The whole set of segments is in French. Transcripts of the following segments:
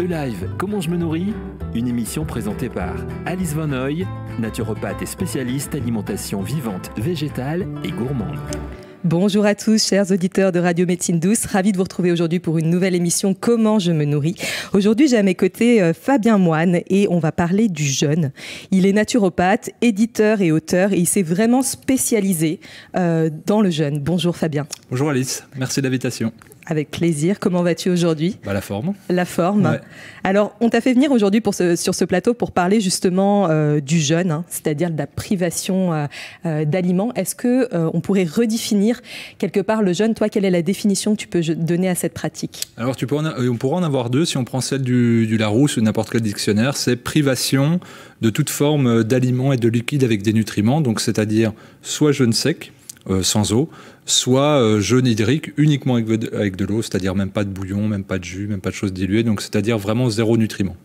E-Live, comment je me nourris Une émission présentée par Alice Van naturopathe et spécialiste alimentation vivante, végétale et gourmande. Bonjour à tous, chers auditeurs de Radio Médecine Douce. Ravi de vous retrouver aujourd'hui pour une nouvelle émission Comment je me nourris. Aujourd'hui, j'ai à mes côtés euh, Fabien Moine et on va parler du jeûne. Il est naturopathe, éditeur et auteur et il s'est vraiment spécialisé euh, dans le jeûne. Bonjour Fabien. Bonjour Alice, merci de l'invitation. Avec plaisir. Comment vas-tu aujourd'hui bah, La forme. La forme. Alors, on t'a fait venir aujourd'hui ce, sur ce plateau pour parler justement euh, du jeûne, hein, c'est-à-dire de la privation euh, euh, d'aliments. Est-ce que on pourrait redéfinir quelque part le jeûne Toi, quelle est la définition que tu peux donner à cette pratique Alors, tu on pourra en avoir deux si on prend celle du, Larousse ou n'importe quel dictionnaire. C'est privation de toute forme d'aliments et de liquides avec des nutriments, donc c'est-à-dire soit jeûne sec, sans eau, soit euh, jeûne hydrique uniquement avec de l'eau, c'est-à-dire même pas de bouillon, même pas de jus, même pas de choses diluées, donc c'est-à-dire vraiment zéro nutriments.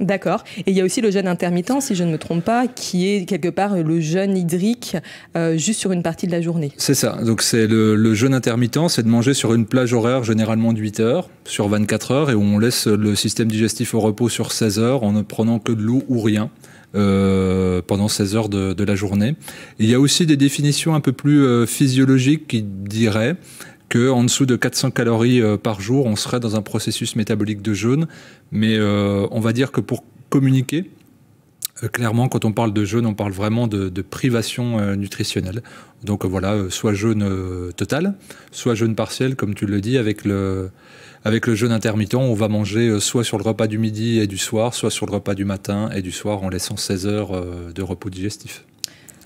D'accord. Et il y a aussi le jeûne intermittent, si je ne me trompe pas, qui est quelque part le jeûne hydrique euh, juste sur une partie de la journée. C'est ça. Donc c'est le, le, jeûne intermittent, c'est de manger sur une plage horaire généralement de 8 heures sur 24 heures et où on laisse le système digestif au repos sur 16 heures en ne prenant que de l'eau ou rien. Euh, pendant 16 heures de, la journée. il y a aussi des définitions un peu plus euh, physiologiques qui diraient que en dessous de 400 calories euh, par jour, on serait dans un processus métabolique de jeûne. Mais on va dire que pour communiquer, clairement, quand on parle de jeûne, on parle vraiment de, de privation nutritionnelle. Donc voilà, soit jeûne total, soit jeûne partiel, comme tu le dis, avec le, avec le jeûne intermittent, on va manger euh, soit sur le repas du midi et du soir, soit sur le repas du matin et du soir en laissant 16 heures euh, de repos digestif.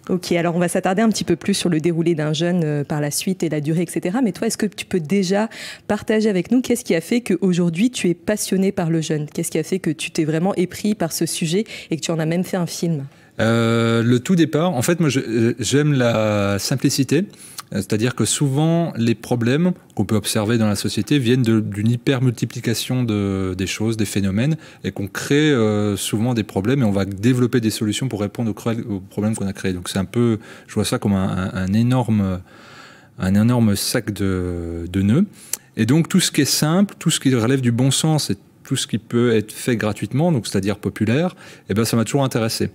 Ok, alors on va s'attarder un petit peu plus sur le déroulé d'un jeûne euh, par la suite et la durée, etc. Mais toi, est-ce que tu peux déjà partager avec nous qu'est-ce qui a fait qu'aujourd'hui tu es passionné par le jeûne Qu'est-ce qui a fait que tu t'es vraiment épris par ce sujet et que tu en as même fait un film le tout départ, en fait, moi j'aime la simplicité. Euh, c'est-à-dire que souvent, les problèmes qu'on peut observer dans la société viennent d'une hypermultiplication de, des choses, des phénomènes, et qu'on crée euh, souvent des problèmes et on va développer des solutions pour répondre aux, problèmes qu'on a créés. Donc c'est un peu, je vois ça comme un, énorme, un énorme sac de, nœuds. Et donc tout ce qui est simple, tout ce qui relève du bon sens et tout ce qui peut être fait gratuitement, donc c'est-à-dire populaire, eh ben, ça m'a toujours intéressé.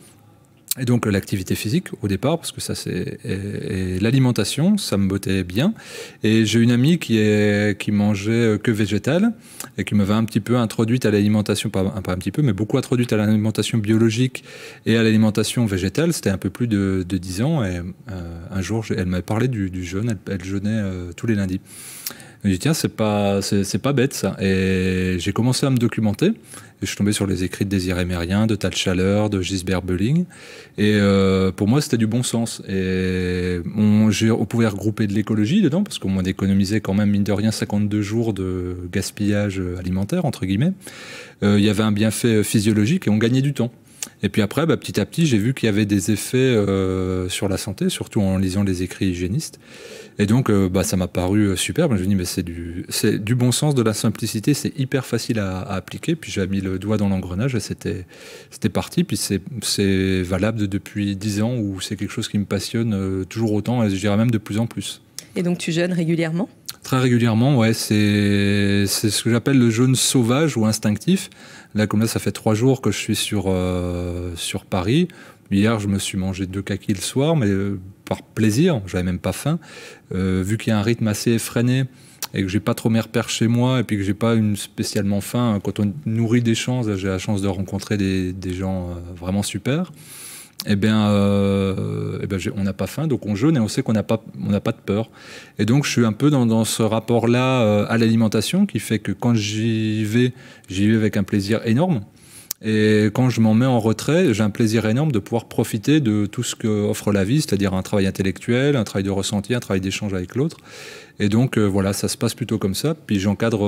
Et donc l'activité physique au départ, parce que ça c'est et, l'alimentation, ça me bottait bien. Et j'ai une amie qui est qui mangeait que végétal et qui m'avait un petit peu introduite à l'alimentation, pas, un petit peu, mais beaucoup introduite à l'alimentation biologique et à l'alimentation végétale. C'était un peu plus de, de 10 ans et euh, un jour elle m'a parlé du, jeûne, elle, jeûnait euh, tous les lundis. Je me dis, tiens, c'est pas, c'est, pas bête ça. Et j'ai commencé à me documenter. Et je suis tombé sur les écrits de Désiré Mérien, de Tal Chaleur, de Gisbert Belling. Et euh, pour moi, c'était du bon sens. Et on, on pouvait regrouper de l'écologie dedans, parce qu'on économisait quand même, mine de rien, 52 jours de gaspillage alimentaire, entre guillemets. Euh, il y avait un bienfait physiologique et on gagnait du temps. Et puis après, bah, petit à petit, j'ai vu qu'il y avait des effets euh, sur la santé, surtout en lisant les écrits hygiénistes. Et donc, euh, bah, ça m'a paru euh, superbe. Je me suis dit, mais c'est du, c'est du bon sens, de la simplicité, c'est hyper facile à, appliquer. Puis j'ai mis le doigt dans l'engrenage et c'était, c'était parti. Puis c'est, c'est valable depuis 10 ans où c'est quelque chose qui me passionne toujours autant et je dirais même de plus en plus. Et donc, tu jeûnes régulièrement Très régulièrement, ouais, c'est c'est ce que j'appelle le jeûne sauvage ou instinctif. Là, comme là, ça fait trois jours que je suis sur, euh, sur Paris. Hier, je me suis mangé deux kakis le soir, mais euh, par plaisir, j'avais même pas faim. Euh, vu qu'il y a un rythme assez effréné et que j'ai pas trop mes repères chez moi et puis que j'ai pas une spécialement faim, quand on nourrit des chances, j'ai la chance de rencontrer des, des gens vraiment super eh bien, euh, eh ben, on n'a pas faim, donc on jeûne et on sait qu'on n'a pas, pas de peur. Et donc, je suis un peu dans, ce rapport-là euh, à l'alimentation qui fait que quand j'y vais, j'y vais avec un plaisir énorme. Et quand je m'en mets en retrait, j'ai un plaisir énorme de pouvoir profiter de tout ce qu'offre la vie, c'est-à-dire un travail intellectuel, un travail de ressenti, un travail d'échange avec l'autre. Et donc, euh, voilà, ça se passe plutôt comme ça. Puis j'encadre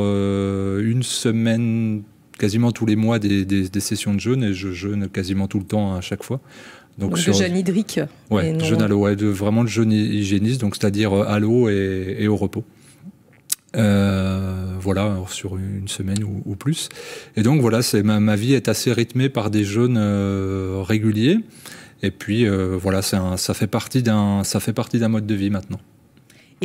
une semaine quasiment tous les mois des, des, sessions de jeûne et je jeûne quasiment tout le temps hein, à chaque fois. Donc, hydrique. Ouais, non... jeûne à l'eau, ouais, de, vraiment le jeûne hygiéniste, donc c'est-à-dire euh, à l'eau et, au repos. Euh, voilà, sur une semaine ou, plus. Et donc voilà, c'est ma, ma, vie est assez rythmée par des jeûnes euh, réguliers. Et puis voilà, un, ça fait partie d'un ça fait partie d'un mode de vie maintenant.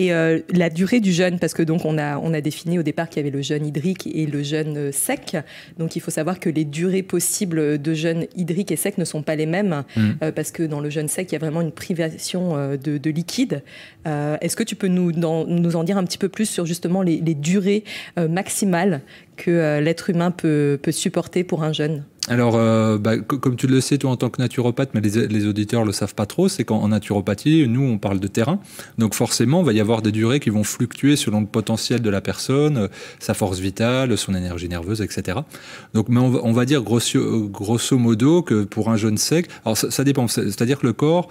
Et euh, la durée du jeûne, parce que donc on a, on a défini au départ qu'il y avait le jeûne hydrique et le jeûne euh, sec. Donc il faut savoir que les durées possibles de jeûne hydrique et sec ne sont pas les mêmes, mmh. euh, parce que dans le jeûne sec, il y a vraiment une privation de, liquide. Est-ce que tu peux nous, nous en dire un petit peu plus sur justement les, durées maximales que l'être humain peut, peut supporter pour un jeûne alors, euh, bah, comme tu le sais, toi, en tant que naturopathe, mais les, auditeurs le savent pas trop, c'est qu'en naturopathie, nous, on parle de terrain. Donc, forcément, il va y avoir des durées qui vont fluctuer selon le potentiel de la personne, euh, sa force vitale, son énergie nerveuse, etc. Donc, mais on va, dire euh, grosso, modo que pour un jeune sec, alors ça dépend, c'est-à-dire que le corps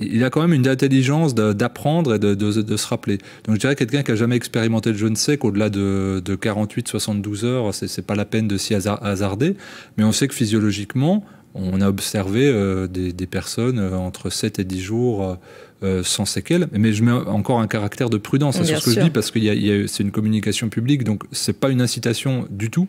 il a quand même une intelligence d'apprendre et de, se rappeler. Donc je dirais quelqu'un qui a jamais expérimenté le je ne sais qu'au-delà de, 48-72 heures, c'est pas la peine de s'y hasarder. Mais on sait que physiologiquement, on a observé euh, des, personnes euh, entre 7 et 10 jours euh, sans séquelles. Mais je mets encore un caractère de prudence hein, sur ce que je dis parce que c'est une communication publique, donc c'est pas une incitation du tout.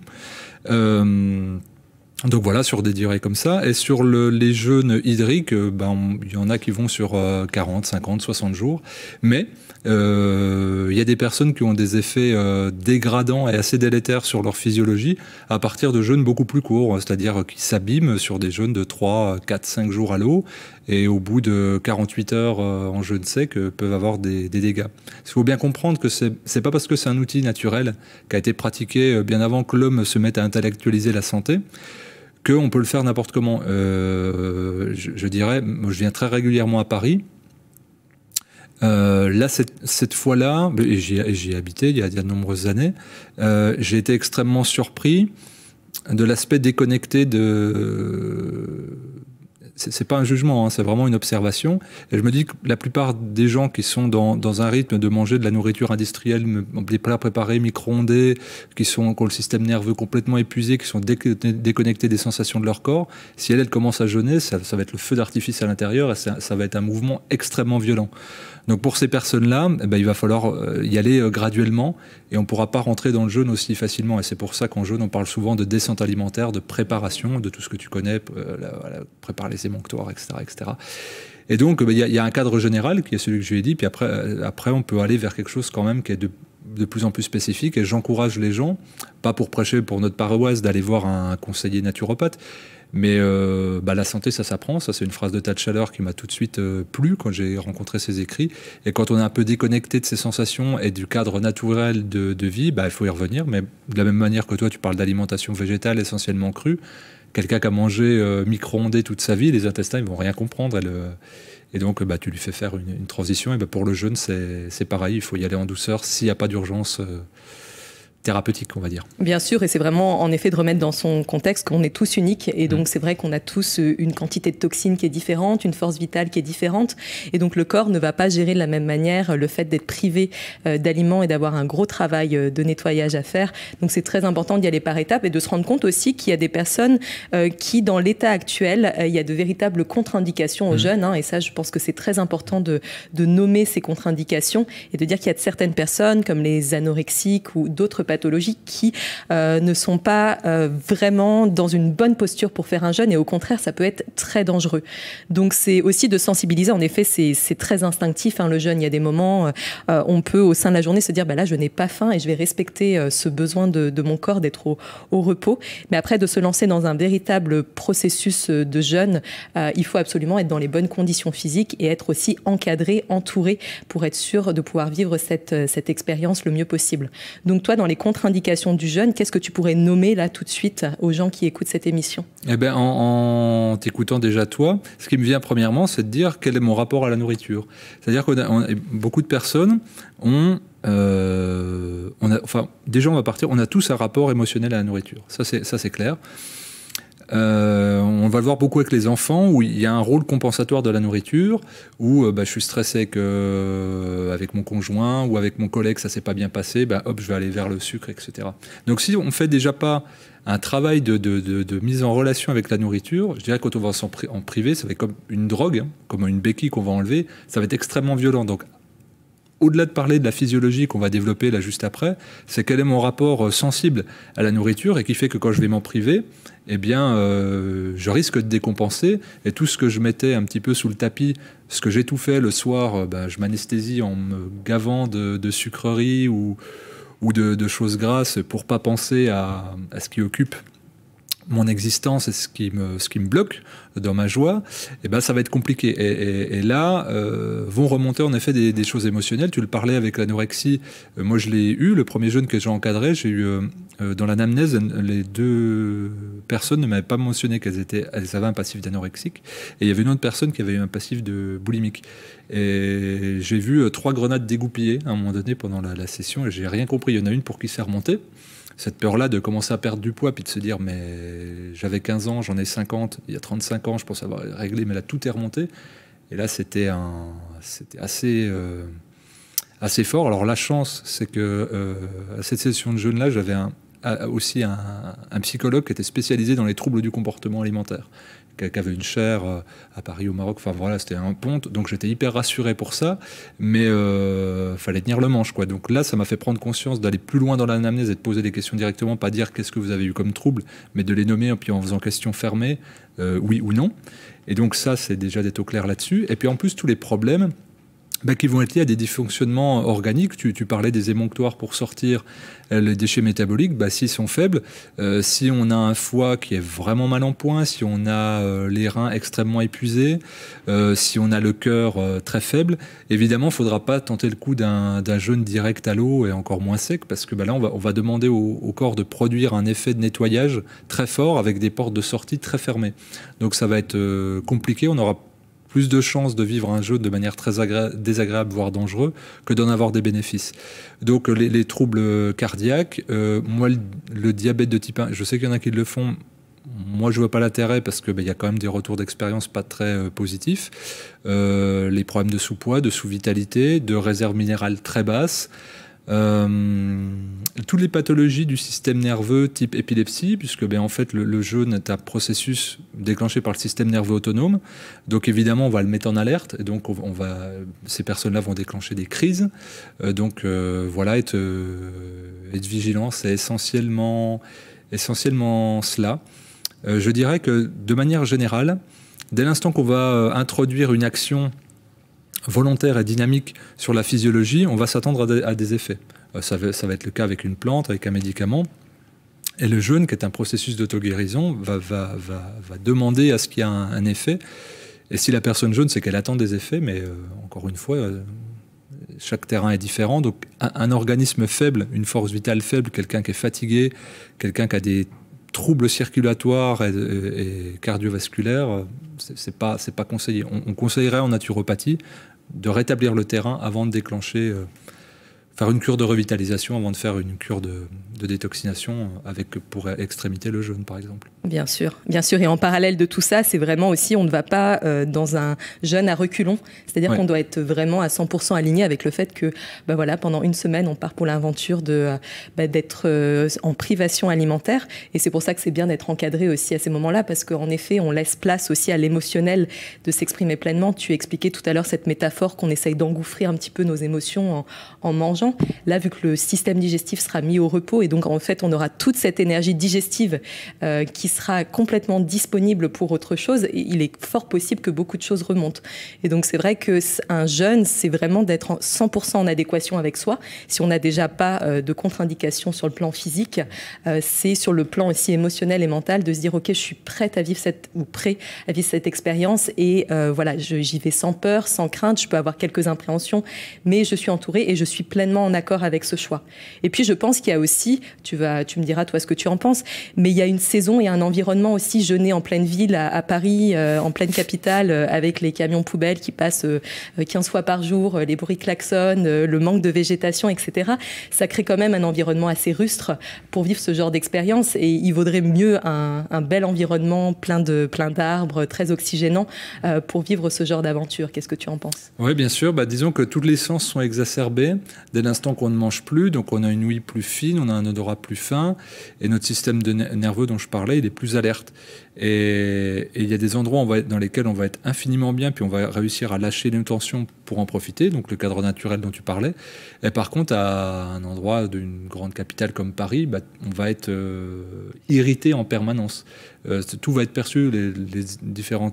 Donc voilà, sur des durées comme ça. Et sur le, les jeûnes hydriques, euh, ben, il y en a qui vont sur 40, 50, 60 jours. Mais euh, il y a des personnes qui ont des effets euh, dégradants et assez délétères sur leur physiologie à partir de jeûnes beaucoup plus courts, c'est-à-dire qui s'abîment sur des jeûnes de 3, 4, 5 jours à l'eau. Et au bout de 48 heures je en jeûne sec, peuvent avoir des, des dégâts. Il faut bien comprendre que c'est pas parce que c'est un outil naturel qui a été pratiqué bien avant que l'homme se mette à intellectualiser la santé qu'on peut le faire n'importe comment. Euh, je, dirais, moi je viens très régulièrement à Paris. Euh, là, cette, fois-là, et j'y ai habité il y, a, de nombreuses années, euh, j'ai été extrêmement surpris de l'aspect déconnecté de, c'est pas un jugement, hein, c'est vraiment une observation. Et je me dis que la plupart des gens qui sont dans, un rythme de manger de la nourriture industrielle, des plats préparés, micro-ondés, qui, sont, qui ont le système nerveux complètement épuisé, qui sont déconnectés des sensations de leur corps, si elle, elle commence à jeûner, ça, va être le feu d'artifice à l'intérieur et ça va être un mouvement extrêmement violent. Donc pour ces personnes-là, eh ben, il va falloir euh, y aller euh, graduellement et on ne pourra pas rentrer dans le jeûne aussi facilement. Et c'est pour ça qu'en jeûne, on parle souvent de descente alimentaire, de préparation, de tout ce que tu connais, euh, préparer les émonctoires, etc., etc. Et donc, eh ben, il y, a un cadre général qui est celui que je lui ai dit, puis après, après, on peut aller vers quelque chose quand même qui est de de plus en plus spécifique et j'encourage les gens, pas pour prêcher pour notre paroisse d'aller voir un conseiller naturopathe, mais euh, bah, la santé, ça s'apprend. Ça, c'est une phrase de tas de chaleur qui m'a tout de suite euh, plu quand j'ai rencontré ses écrits. Et quand on est un peu déconnecté de ses sensations et du cadre naturel de, vie, bah, il faut y revenir. Mais de la même manière que toi, tu parles d'alimentation végétale essentiellement crue. Quelqu'un qui a mangé euh, micro-ondé toute sa vie, les intestins, ils vont rien comprendre. le, et donc, bah, tu lui fais faire une, transition. Et bah, pour le jeune, c'est pareil, il faut y aller en douceur. S'il n'y a pas d'urgence, euh, thérapeutique, on va dire. Bien sûr, et c'est vraiment en effet de remettre dans son contexte qu'on est tous uniques, et donc mm. c'est vrai qu'on a tous euh, une quantité de toxines qui est différente, une force vitale qui est différente, et donc le corps ne va pas gérer de la même manière euh, le fait d'être privé euh, d'aliments et d'avoir un gros travail de nettoyage à faire. Donc c'est très important d'y aller par étapes et de se rendre compte aussi qu'il y a des personnes qui, dans l'état actuel, il y a de véritables contre-indications aux mm. jeunes, hein, et ça je pense que c'est très important de, nommer ces contre-indications et de dire qu'il y a de certaines personnes, comme les anorexiques ou d'autres personnes, pathologies qui euh, ne sont pas euh, vraiment dans une bonne posture pour faire un jeûne et au contraire, ça peut être très dangereux. Donc c'est aussi de sensibiliser. En effet, c'est très instinctif. Hein, le jeûne, il y a des moments, euh, on peut au sein de la journée se dire, bah là, je n'ai pas faim et je vais respecter ce besoin de, mon corps d'être au, repos. Mais après, de se lancer dans un véritable processus de jeûne, il faut absolument être dans les bonnes conditions physiques et être aussi encadré, entouré pour être sûr de pouvoir vivre cette, cette expérience le mieux possible. Donc toi, dans les contre-indications du jeûne, qu'est-ce que tu pourrais nommer là tout de suite aux gens qui écoutent cette émission Eh bien, en, t'écoutant déjà toi, ce qui me vient premièrement, c'est de dire quel est mon rapport à la nourriture. C'est-à-dire que beaucoup de personnes ont euh, on a, enfin, déjà, on va partir, on a tous un rapport émotionnel à la nourriture. Ça, c'est clair. Euh, on va le voir beaucoup avec les enfants, où il y a un rôle compensatoire de la nourriture, où euh, bah, je suis stressé euh, avec, mon conjoint ou avec mon collègue, ça s'est pas bien passé, bah, hop, je vais aller vers le sucre, etc. Donc si on fait déjà pas un travail de, mise en relation avec la nourriture, je dirais que quand on va en, privé, ça va être comme une drogue, hein, comme une béquille qu'on va enlever, ça va être extrêmement violent. Donc au-delà de parler de la physiologie qu'on va développer là juste après, c'est quel est mon rapport euh, sensible à la nourriture et qui fait que quand je vais m'en priver, eh bien, euh, je risque de décompenser et tout ce que je mettais un petit peu sous le tapis, ce que j'étouffais le soir, euh, bah, je m'anesthésie en me gavant de, sucreries ou, ou de, de, choses grasses pour pas penser à, à ce qui occupe mon existence et ce qui me, ce qui bloque dans ma joie, eh ben, ça va être compliqué. Et, là, euh, vont remonter en effet des, choses émotionnelles. Tu le parlais avec l'anorexie. Euh, moi, je l'ai eu. Le premier jeune que j'ai encadré, j'ai eu euh, dans l'anamnèse, les deux personnes ne m'avaient pas mentionné qu'elles étaient, elles avaient un passif d'anorexique. Et il y avait une autre personne qui avait eu un passif de boulimique. Et j'ai vu trois grenades dégoupillées à un moment donné pendant la, session et j'ai rien compris. Il y en a une pour qui c'est remonté cette peur-là de commencer à perdre du poids, puis de se dire, mais j'avais 15 ans, j'en ai 50, il y a 35 ans, je pense avoir réglé, mais là, tout est remonté. Et là, c'était assez, euh, assez fort. Alors, la chance, c'est que euh, à cette session de jeûne-là, j'avais aussi un, psychologue qui était spécialisé dans les troubles du comportement alimentaire qui avait une chaire euh, à Paris, au Maroc. Enfin voilà, c'était un ponte. Donc j'étais hyper rassuré pour ça, mais euh, fallait tenir le manche. quoi. Donc là, ça m'a fait prendre conscience d'aller plus loin dans l'anamnèse et de poser des questions directement, pas dire qu'est-ce que vous avez eu comme trouble, mais de les nommer puis en faisant question fermée, euh, oui ou non. Et donc ça, c'est déjà d'être au clair là-dessus. Et puis en plus, tous les problèmes. Bah, qui vont être liés à des dysfonctionnements organiques. Tu, tu parlais des émonctoires pour sortir. Euh, les déchets métaboliques, bah, s'ils sont faibles, euh, si on a un foie qui est vraiment mal en point, si on a euh, les reins extrêmement épuisés, si on a le cœur très faible, évidemment, il ne faudra pas tenter le coup d'un jeûne direct à l'eau et encore moins sec, parce que bah, là, on va, demander au, corps de produire un effet de nettoyage très fort avec des portes de sortie très fermées. Donc ça va être compliqué, on aura plus de chances de vivre un jeu de manière très désagréable, voire dangereux, que d'en avoir des bénéfices. Donc les, troubles cardiaques, euh, moi le, diabète de type 1, je sais qu'il y en a qui le font. Moi, je vois pas l'intérêt parce que ben, il y a quand même des retours d'expérience pas très euh, positifs. Euh, les problèmes de sous-poids, de sous-vitalité, de réserve minérale très basse. Euh, toutes les pathologies du système nerveux type épilepsie, puisque ben, en fait le, le jeûne est un processus déclenché par le système nerveux autonome. Donc évidemment, on va le mettre en alerte, et donc on, va, ces personnes-là vont déclencher des crises. Euh, donc euh, voilà, être, être vigilant, c'est essentiellement, essentiellement cela. je dirais que de manière générale, dès l'instant qu'on va introduire une action volontaire et dynamique sur la physiologie, on va s'attendre à, des effets. Euh, ça, va, être le cas avec une plante, avec un médicament. Et le jeûne, qui est un processus d'auto-guérison, va, demander à ce qu'il y ait un, effet. Et si la personne jeûne, c'est qu'elle attend des effets, mais euh, encore une fois, euh, chaque terrain est différent. Donc un, organisme faible, une force vitale faible, quelqu'un qui est fatigué, quelqu'un qui a des troubles circulatoires et, cardiovasculaires, c'est pas pas conseillé. on, conseillerait en naturopathie de rétablir le terrain avant de déclencher, euh, faire une cure de revitalisation avant de faire une cure de, détoxination euh, avec pour extrémité le jeûne, par exemple. Bien sûr, bien sûr. Et en parallèle de tout ça, c'est vraiment aussi, on ne va pas euh, dans un jeûne à reculons. C'est-à-dire qu'on doit être vraiment à 100% aligné avec le fait que, bah voilà, pendant une semaine, on part pour l'aventure de euh, bah, d'être euh, en privation alimentaire. Et c'est pour ça que c'est bien d'être encadré aussi à ces moments-là, parce qu'en effet, on laisse place aussi à l'émotionnel de s'exprimer pleinement. Tu expliquais tout à l'heure cette métaphore qu'on essaye d'engouffrer un petit peu nos émotions en, en mangeant. Là, vu que le système digestif sera mis au repos, et donc en fait, on aura toute cette énergie digestive qui sera complètement disponible pour autre chose, et il est fort possible que beaucoup de choses remontent. Et donc c'est vrai que un jeune, c'est vraiment d'être 100% en adéquation avec soi. Si on n'a déjà pas euh, de contre-indication sur le plan physique, euh, c'est sur le plan aussi émotionnel et mental de se dire ok, je suis prête à vivre cette ou prêt à vivre cette expérience et euh, voilà, j'y vais sans peur, sans crainte. Je peux avoir quelques impréhensions, mais je suis entourée et je suis pleinement en accord avec ce choix. Et puis je pense qu'il y a aussi, tu vas, tu me diras toi ce que tu en penses, mais il y a une saison et un environnement aussi jeûné en pleine ville, à, Paris, euh, en pleine capitale, euh, avec les camions poubelles qui passent 15 euh, fois par jour, les bruits klaxons, le manque de végétation, etc. Ça crée quand même un environnement assez rustre pour vivre ce genre d'expérience. Et il vaudrait mieux un, bel environnement plein de plein d'arbres, très oxygénant, pour vivre ce genre d'aventure. Qu'est-ce que tu en penses Oui, bien sûr. Bah, disons que toutes les sens sont exacerbés dès l'instant qu'on ne mange plus. Donc on a une ouïe plus fine, on a un odorat plus fin, et notre système nerveux dont je parlais, il est plus alerte Et il y a des endroits dans lesquels on va être infiniment bien, puis on va réussir à lâcher les tensions pour en profiter, donc le cadre naturel dont tu parlais. Et par contre, à un endroit d'une grande capitale comme Paris, bah, on va être euh, irrité en permanence. Euh, tout va être perçu, les, euh, différents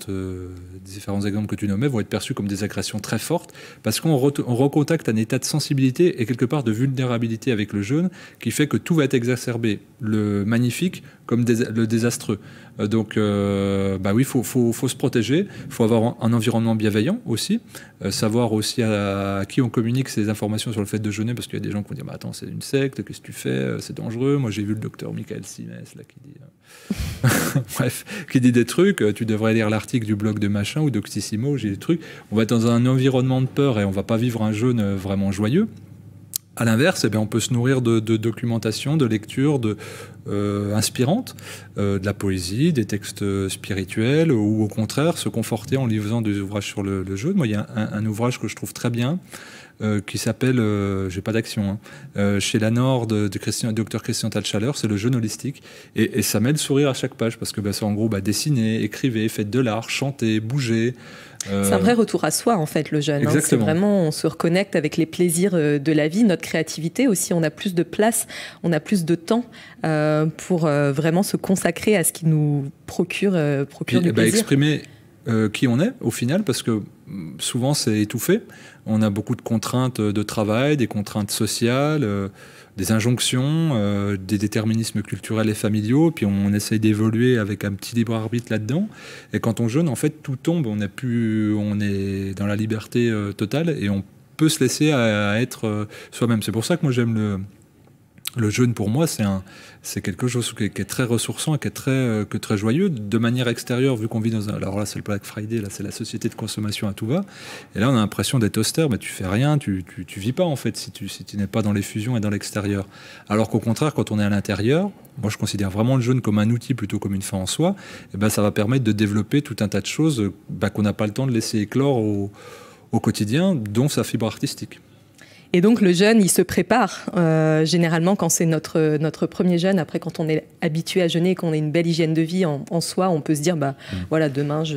exemples que tu nommais vont être perçus comme des agressions très fortes, parce qu'on recontacte un état de sensibilité et quelque part de vulnérabilité avec le jeune, qui fait que tout va être exacerbé, le magnifique comme le désastreux. Euh, donc, euh, bah oui, il faut, faut, faut, se protéger, il faut avoir un environnement bienveillant aussi, euh, savoir aussi à, qui on communique ces informations sur le fait de jeûner, parce qu'il y a des gens qui vont dire bah, Attends, c'est une secte, qu'est-ce que tu fais C'est dangereux. Moi, j'ai vu le docteur Michael Simès, là, qui dit. Bref, qui dit des trucs. Tu devrais lire l'article du blog de machin ou d'Oxissimo, j'ai des trucs. On va être dans un environnement de peur et on ne va pas vivre un jeûne vraiment joyeux. À l'inverse, eh on peut se nourrir de, documentation, de lectures de, euh, inspirantes, euh, de la poésie, des textes spirituels, ou au contraire se conforter en lisant des ouvrages sur le, jeu. Moi, il y a un, ouvrage que je trouve très bien euh, qui s'appelle euh, J'ai pas d'action, hein, euh, chez la Nord de Christian, docteur Christian Talchaleur, c'est le jeune holistique. Et, ça m'aide le sourire à chaque page parce que bah, c'est en gros bah, dessiner, écriver, faire de l'art, chanter, bouger C'est un vrai retour à soi en fait le jeune. Hein. C'est vraiment on se reconnecte avec les plaisirs de la vie, notre créativité aussi. On a plus de place, on a plus de temps pour vraiment se consacrer à ce qui nous procure, euh, eh ben, Exprimer qui on est au final parce que souvent c'est étouffé. On a beaucoup de contraintes de travail, des contraintes sociales, euh, des injonctions, euh, des déterminismes culturels et familiaux, puis on, essaye d'évoluer avec un petit libre arbitre là-dedans. Et quand on jeûne, en fait, tout tombe, on, on est dans la liberté euh, totale et on peut se laisser à être soi-même. C'est pour ça que moi j'aime le le jeûne pour moi c'est un c'est quelque chose qui est, très ressourçant et qui est très euh, que très joyeux de manière extérieure vu qu'on vit dans un, alors là c'est le Black Friday là c'est la société de consommation à tout va et là on a l'impression d'être austère mais tu fais rien tu, tu, tu, vis pas en fait si tu si tu n'es pas dans les fusions et dans l'extérieur alors qu'au contraire quand on est à l'intérieur moi je considère vraiment le jeûne comme un outil plutôt comme une fin en soi et eh ben ça va permettre de développer tout un tas de choses euh, bah, qu'on n'a pas le temps de laisser éclore au, au quotidien dont sa fibre artistique et donc le jeune, il se prépare. Euh, généralement, quand c'est notre, notre premier jeûne. après quand on est habitué à jeûner et qu'on a une belle hygiène de vie en, soi, on peut se dire, bah mm. voilà, demain, je,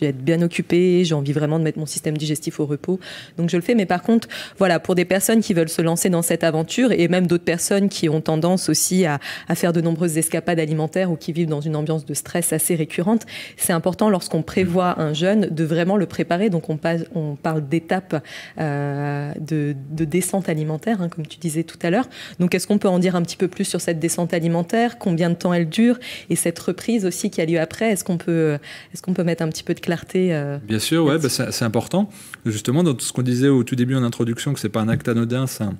vais être bien occupé, j'ai envie vraiment de mettre mon système digestif au repos. Donc je le fais. Mais par contre, voilà, pour des personnes qui veulent se lancer dans cette aventure et même d'autres personnes qui ont tendance aussi à, faire de nombreuses escapades alimentaires ou qui vivent dans une ambiance de stress assez récurrente, c'est important lorsqu'on prévoit un jeûne de vraiment le préparer. Donc on, passe, on parle d'étapes euh, de de descente alimentaire, hein, comme tu disais tout à l'heure. Donc, est-ce qu'on peut en dire un petit peu plus sur cette descente alimentaire Combien de temps elle dure Et cette reprise aussi qui a lieu après, est-ce qu'on peut, est qu'on peut mettre un petit peu de clarté euh, Bien sûr, ouais, bah, c'est important. Justement, dans ce qu'on disait au tout début en introduction, que c'est pas un acte anodin, c'est un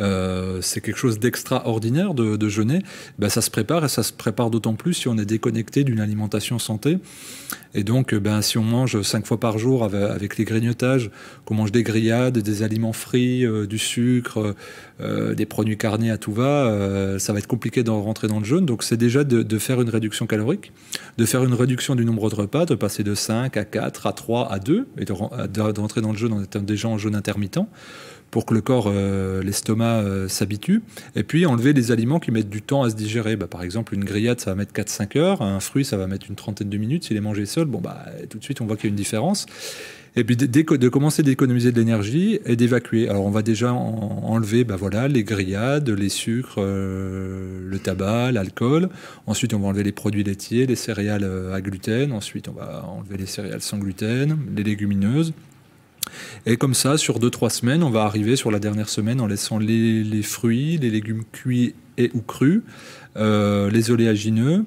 euh, c'est quelque chose d'extraordinaire de, jeûner, ben, ça se prépare et ça se prépare d'autant plus si on est déconnecté d'une alimentation santé. Et donc, ben, si on mange cinq fois par jour avec, les grignotages, qu'on mange des grillades, des aliments frits, euh, du sucre, euh, des produits carnés à tout va, ça va être compliqué de rentrer dans le jeûne. Donc, c'est déjà de, faire une réduction calorique, de faire une réduction du nombre de repas, de passer de 5 à 4, à 3, à 2, et de, rentrer dans le jeûne en étant déjà en jeûne intermittent pour que le corps, euh, l'estomac euh, s'habitue. Et puis enlever les aliments qui mettent du temps à se digérer. Bah, par exemple, une grillade, ça va mettre 4-5 heures. Un fruit, ça va mettre une trentaine de minutes. S'il est mangé seul, bon, bah, tout de suite, on voit qu'il y a une différence. Et puis de, commencer d'économiser de l'énergie et d'évacuer. Alors on va déjà enlever bah voilà, les grillades, les sucres, euh, le tabac, l'alcool. Ensuite on va enlever les produits laitiers, les céréales à gluten. Ensuite on va enlever les céréales sans gluten, les légumineuses. Et comme ça, sur 2-3 semaines, on va arriver sur la dernière semaine en laissant les, fruits, les légumes cuits et ou crus, euh, les oléagineux,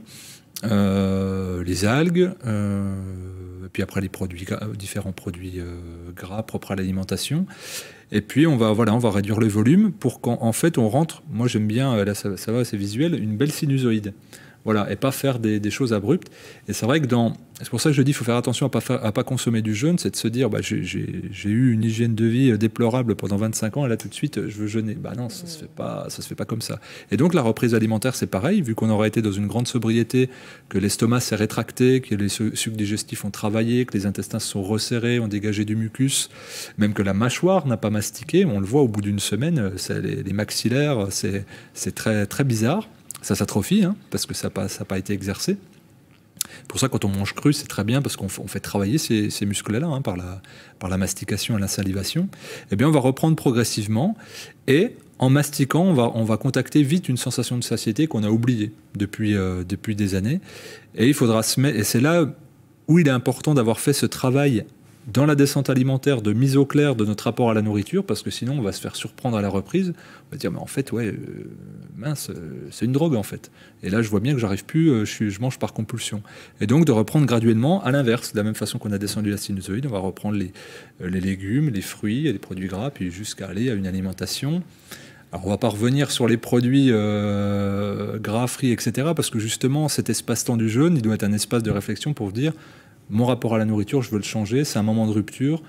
euh, les algues, euh, puis après les produits, différents produits gras propres à l'alimentation. Et puis on va, on va réduire le volume pour qu'en fait on rentre, moi j'aime bien, là ça va, c'est visuel, une belle sinusoïde. Voilà, et pas faire des, choses abruptes. Et c'est vrai que dans. C'est pour ça que je dis qu'il faut faire attention à ne pas, consommer du jeûne, c'est de se dire bah, j'ai eu une hygiène de vie euh, déplorable pendant 25 ans, et là tout de suite, euh, je veux jeûner. Bah non, ça ne se, fait pas, se fait pas comme ça. Et donc la reprise alimentaire, c'est pareil, vu qu'on aurait été dans une grande sobriété, que l'estomac s'est rétracté, que les sucs digestifs ont travaillé, que les intestins se sont resserrés, ont dégagé du mucus, même que la mâchoire n'a pas mastiqué, on le voit au bout d'une semaine, euh, les, les maxillaires, c'est très, très bizarre ça s'atrophie, hein, parce que ça n'a pas, été exercé. Pour ça, quand on mange cru, c'est très bien parce qu'on fait travailler ces, muscles-là hein, par, la, mastication et la salivation. Eh bien, on va reprendre progressivement et en mastiquant, on va, on va contacter vite une sensation de satiété qu'on a oubliée depuis, euh, depuis des années. Et il faudra se Et c'est là où il est important d'avoir fait ce travail dans la descente alimentaire de mise au clair de notre rapport à la nourriture, parce que sinon on va se faire surprendre à la reprise, on va dire mais en fait ouais euh, mince, euh, c'est une drogue en fait. Et là je vois bien que j'arrive plus, euh, je, je, mange par compulsion. Et donc de reprendre graduellement à l'inverse, de la même façon qu'on a descendu la sinusoïde, on va reprendre les, légumes, les fruits les produits gras, puis jusqu'à aller à une alimentation. Alors on va pas revenir sur les produits gras, frits, etc. Parce que justement cet espace-temps du jeûne, il doit être un espace de réflexion pour dire mon rapport à la nourriture, je veux le changer, c'est un moment de rupture,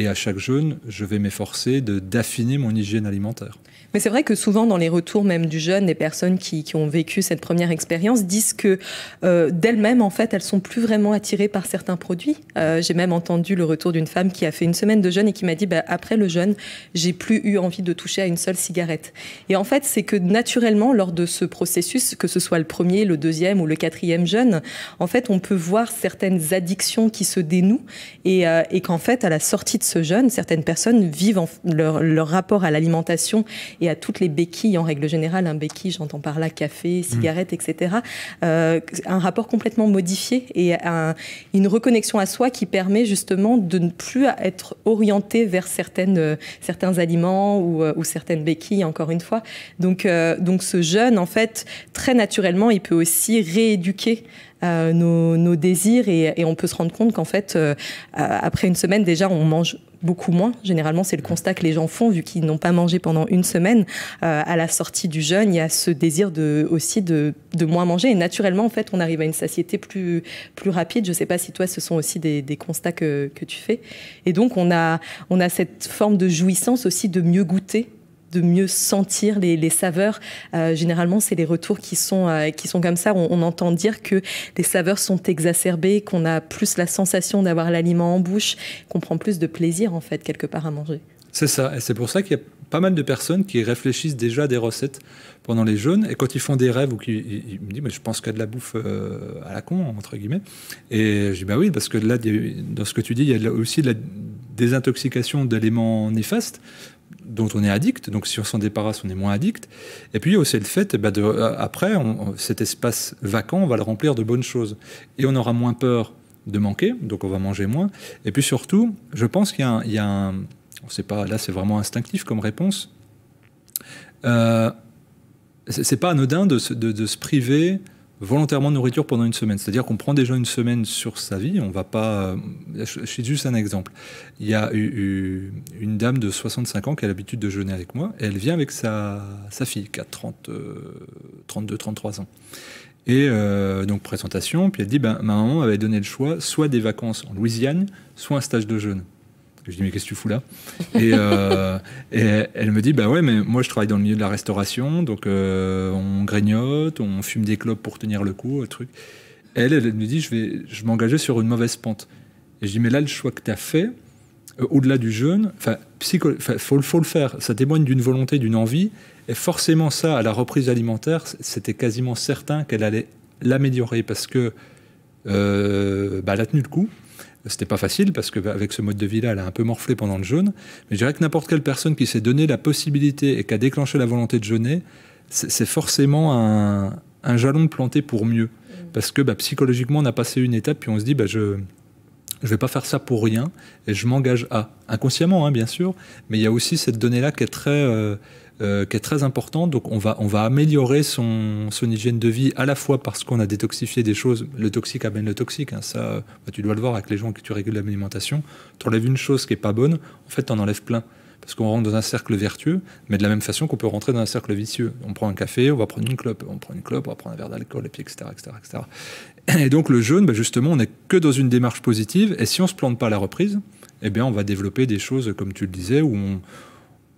et à chaque jeûne, je vais m'efforcer d'affiner mon hygiène alimentaire. Mais c'est vrai que souvent, dans les retours même du jeûne, des personnes qui, qui ont vécu cette première expérience disent que euh, d'elles-mêmes, en fait, elles sont plus vraiment attirées par certains produits. Euh, j'ai même entendu le retour d'une femme qui a fait une semaine de jeûne et qui m'a dit bah, après le jeûne, j'ai plus eu envie de toucher à une seule cigarette. Et en fait, c'est que naturellement, lors de ce processus, que ce soit le premier, le deuxième ou le quatrième jeûne, en fait, on peut voir certaines addictions qui se dénouent et, euh, et qu'en fait, à la sortie de ce jeûne, certaines personnes vivent leur, rapport à l'alimentation et à toutes les béquilles, en règle générale, un béquille, j'entends par là café, mm. cigarette, etc., euh, un rapport complètement modifié et une reconnexion à soi qui permet justement de ne plus être orienté vers certaines, euh, certains aliments euh, ou, certaines béquilles, encore une fois. Donc, donc ce jeune en fait, très naturellement, il peut aussi rééduquer euh, nos, désirs et, on peut se rendre compte qu'en fait, euh, euh, après une semaine déjà, on mange beaucoup moins. Généralement, c'est le constat que les gens font vu qu'ils n'ont pas mangé pendant une semaine. à la sortie du jeûne, il y a ce désir de, aussi de, moins manger. Et naturellement, en fait, on arrive à une satiété plus, plus rapide. Je ne sais pas si toi, ce sont aussi des, constats que, que, tu fais. Et donc, on a, on a cette forme de jouissance aussi de mieux goûter de mieux sentir les, saveurs. Euh, généralement, c'est les retours qui sont, euh, qui sont comme ça. On, entend dire que les saveurs sont exacerbées, qu'on a plus la sensation d'avoir l'aliment en bouche, qu'on prend plus de plaisir, en fait, quelque part à manger. C'est ça, et c'est pour ça qu'il y a pas mal de personnes qui réfléchissent déjà à des recettes pendant les jeûnes, et quand ils font des rêves, ou qu'ils me disent, mais je pense qu'il y a de la bouffe euh, à la con, entre guillemets, et je dis, bah oui, parce que là, dans ce que tu dis, il y a aussi de la désintoxication d'aliments néfastes, dont on est addict. Donc, si on s'en débarrasse, on est moins addict. Et puis, aussi le fait, bah, euh, après, cet espace vacant, on va le remplir de bonnes choses. Et on aura moins peur de manquer, donc on va manger moins. Et puis surtout, je pense qu'il y, a un, on sait pas, là c'est vraiment instinctif comme réponse. Euh, Ce n'est pas anodin de se priver volontairement nourriture pendant une semaine. C'est-à-dire qu'on prend déjà une semaine sur sa vie, on va pas... Euh, je cite juste un exemple. Il y a une dame de 65 ans qui a l'habitude de jeûner avec moi, elle vient avec sa, fille qui a 30, 32, 33 ans. Et euh, donc présentation, puis elle dit, ben, ma maman avait donné le choix, soit des vacances en Louisiane, soit un stage de jeûne. Je dis, mais qu'est-ce que tu fous là euh, et, elle me dit, bah ouais, mais moi je travaille dans le milieu de la restauration, donc euh, on grignote, on fume des clopes pour tenir le coup, truc. elle, elle me dit, je vais je m'engager sur une mauvaise pente. Et je dis, mais là, le choix que tu as fait, euh, au-delà du jeûne, il faut, faut le faire. Ça témoigne d'une volonté, d'une envie. Et forcément, ça, à la reprise alimentaire, c'était quasiment certain qu'elle allait l'améliorer parce que bah, elle a tenu le coup. C'était pas facile parce qu'avec ce mode de vie-là, elle a un peu morflé pendant le jeûne. Mais je dirais que n'importe quelle personne qui s'est donné la possibilité et qui a déclenché la volonté de jeûner, c'est forcément un, jalon de pour mieux. Mm. Parce que bah, psychologiquement, on a passé une étape, puis on se dit, bah, je, je vais pas faire ça pour rien et je m'engage à inconsciemment hein, bien sûr mais il y a aussi cette donnée là qui est très euh, euh, qui est très importante. Donc on va, on va améliorer son, son hygiène de vie à la fois parce qu'on a détoxifié des choses. Le toxique amène le toxique. Hein, ça, bah, tu dois le voir avec les gens que tu régules l'alimentation. Tu enlèves une chose qui est pas bonne, en fait, tu en enlèves plein parce qu'on rentre dans un cercle vertueux, mais de la même façon qu'on peut rentrer dans un cercle vicieux. On prend un café, on va prendre une clope, on prend une clope, on va prendre un verre d'alcool, et puis etc., etc., Et donc le jeûne, bah, justement, on n'est que dans une démarche positive, et si on ne se plante pas à la reprise, eh bien on va développer des choses, comme tu le disais, où on,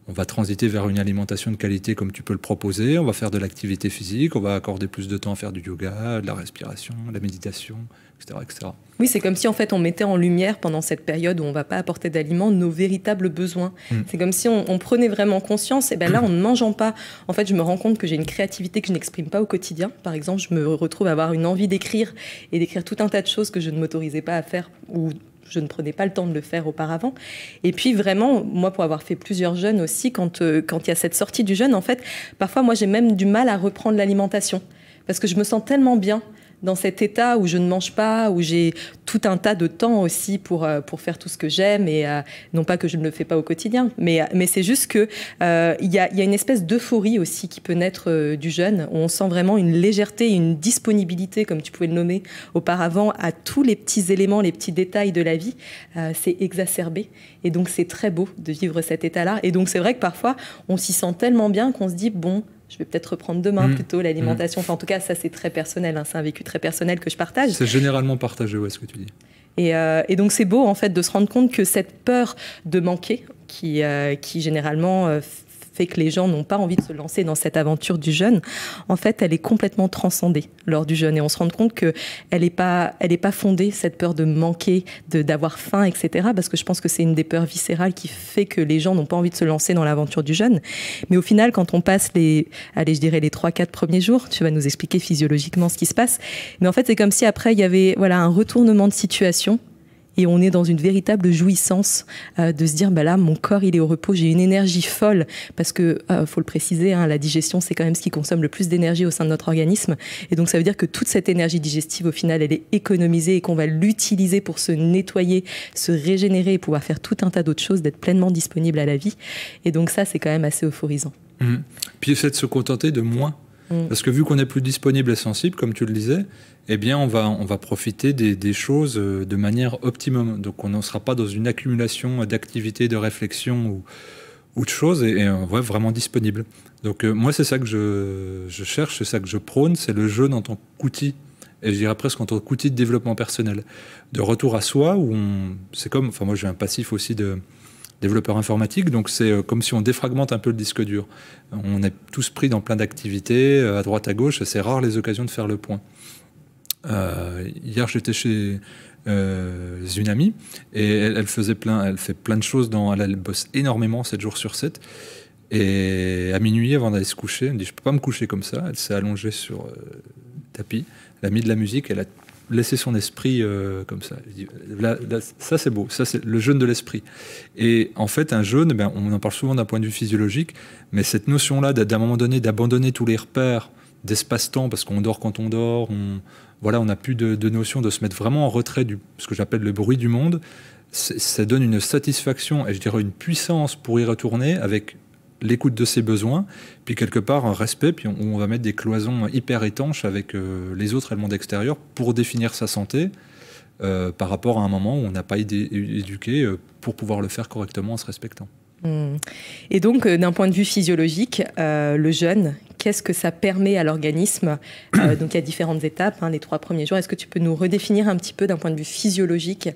on va transiter vers une alimentation de qualité comme tu peux le proposer, on va faire de l'activité physique, on va accorder plus de temps à faire du yoga, de la respiration, de la méditation, etc. etc. Oui, c'est comme si en fait on mettait en lumière pendant cette période où on ne va pas apporter d'aliments nos véritables besoins. Mm. C'est comme si on, prenait vraiment conscience, et bien là en ne mangeant pas, en fait je me rends compte que j'ai une créativité que je n'exprime pas au quotidien. Par exemple, je me retrouve à avoir une envie d'écrire et d'écrire tout un tas de choses que je ne m'autorisais pas à faire ou je ne prenais pas le temps de le faire auparavant. Et puis vraiment, moi pour avoir fait plusieurs jeunes aussi, quand euh, quand il y a cette sortie du jeûne, en fait, parfois moi j'ai même du mal à reprendre l'alimentation parce que je me sens tellement bien dans cet état où je ne mange pas, où j'ai tout un tas de temps aussi pour, euh, pour faire tout ce que j'aime, et euh, non pas que je ne le fais pas au quotidien, mais, euh, mais c'est juste qu'il y, a, une espèce d'euphorie aussi qui peut naître du jeune où on sent vraiment une légèreté, une disponibilité, comme tu pouvais le nommer auparavant, à tous les petits éléments, les petits détails de la vie. c'est exacerbé, et donc c'est très beau de vivre cet état-là. Et donc c'est vrai que parfois, on s'y sent tellement bien qu'on se dit, bon, je vais peut-être reprendre demain mm. plutôt l'alimentation. Mm. Enfin, en tout cas, ça c'est très personnel, hein. c'est un vécu très personnel que je partage. C'est généralement partagé, ouais, ce que tu dis. Et, euh, donc c'est beau en fait de se rendre compte que cette peur de manquer, qui, euh, qui généralement euh, fait que les gens n'ont pas envie de se lancer dans cette aventure du jeûne, en fait, elle est complètement transcendée lors du jeûne. Et on se rend compte qu'elle n'est pas, elle est pas fondée, cette peur de manquer, d'avoir faim, etc. Parce que je pense que c'est une des peurs viscérales qui fait que les gens n'ont pas envie de se lancer dans l'aventure du jeûne. Mais au final, quand on passe les, allez, je dirais les 3-4 premiers jours, tu vas nous expliquer physiologiquement ce qui se passe. Mais en fait, c'est comme si après, il y avait voilà, un retournement de situation et on est dans une véritable jouissance euh, de se dire bah là mon corps il est au repos j'ai une énergie folle parce que euh, faut le préciser hein, la digestion c'est quand même ce qui consomme le plus d'énergie au sein de notre organisme et donc ça veut dire que toute cette énergie digestive au final elle est économisée et qu'on va l'utiliser pour se nettoyer se régénérer et pouvoir faire tout un tas d'autres choses d'être pleinement disponible à la vie et donc ça c'est quand même assez euphorisant mmh. puis c'est de se contenter de moins mmh. parce que vu qu'on est plus disponible et sensible comme tu le disais eh bien, on va, profiter des, choses euh, de manière optimum. Donc, on ne sera pas dans une accumulation d'activités, de réflexions ou, de choses, et, on euh, ouais, vraiment disponible. Donc, euh, moi, c'est ça que je, cherche, c'est ça que je prône, c'est le jeu en tant qu'outil et je dirais presque en tant qu'outil de développement personnel. De retour à soi, où c'est comme, enfin moi j'ai un passif aussi de développeur informatique, donc c'est comme si on défragmente un peu le disque dur. On est tous pris dans plein d'activités, à droite, à gauche, c'est rare les occasions de faire le point. Euh, hier, j'étais chez euh, une amie et elle, faisait plein, elle fait plein de choses. Dans, elle, bosse énormément 7 jours sur 7. Et à minuit, avant d'aller se coucher, elle me dit Je peux pas me coucher comme ça. Elle s'est allongée sur euh, tapis. Elle a mis de la musique. Elle a laissé son esprit comme ça. ça, c'est beau. Ça, c'est le jeûne de l'esprit. Et en fait, un jeûne, ben, on en parle souvent d'un point de vue physiologique, mais cette notion-là, d'un moment donné, d'abandonner tous les repères d'espace-temps, parce qu'on dort quand on dort, on voilà, on n'a plus de, notion de se mettre vraiment en retrait du ce que j'appelle le bruit du monde. Ça donne une satisfaction et je dirais une puissance pour y retourner avec l'écoute de ses besoins, puis quelque part un respect, puis on, va mettre des cloisons hyper étanches avec euh, les autres et le monde extérieur pour définir sa santé euh, par rapport à un moment où on n'a pas été éduqué euh, pour pouvoir le faire correctement en se respectant. Hmm. Et donc, d'un point de vue physiologique, le jeûne, qu'est-ce que ça permet à l'organisme euh, Donc il y a différentes étapes, hein, les trois premiers jours. Est-ce que tu peux nous redéfinir un petit peu d'un point de vue physiologique